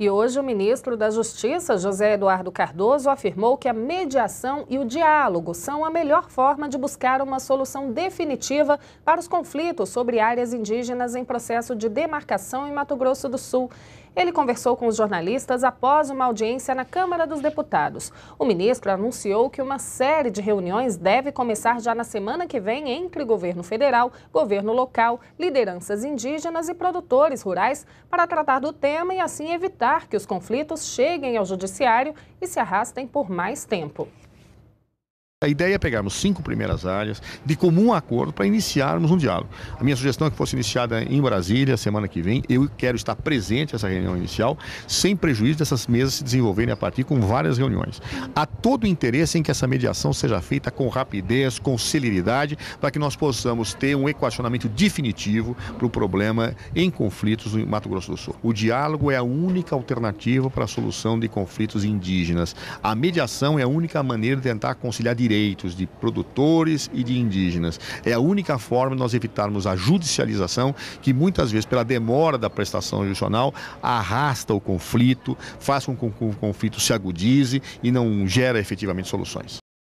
E hoje o ministro da Justiça, José Eduardo Cardoso, afirmou que a mediação e o diálogo são a melhor forma de buscar uma solução definitiva para os conflitos sobre áreas indígenas em processo de demarcação em Mato Grosso do Sul. Ele conversou com os jornalistas após uma audiência na Câmara dos Deputados. O ministro anunciou que uma série de reuniões deve começar já na semana que vem entre governo federal, governo local, lideranças indígenas e produtores rurais para tratar do tema e assim evitar evitar que os conflitos cheguem ao judiciário e se arrastem por mais tempo. A ideia é pegarmos cinco primeiras áreas de comum acordo para iniciarmos um diálogo. A minha sugestão é que fosse iniciada em Brasília semana que vem. Eu quero estar presente nessa reunião inicial, sem prejuízo dessas mesas se desenvolverem a partir com várias reuniões. Há todo o interesse em que essa mediação seja feita com rapidez, com celeridade, para que nós possamos ter um equacionamento definitivo para o problema em conflitos no Mato Grosso do Sul. O diálogo é a única alternativa para a solução de conflitos indígenas. A mediação é a única maneira de tentar conciliar direitos de produtores e de indígenas. É a única forma de nós evitarmos a judicialização, que muitas vezes, pela demora da prestação judicial, arrasta o conflito, faz com que o conflito se agudize e não gera efetivamente soluções.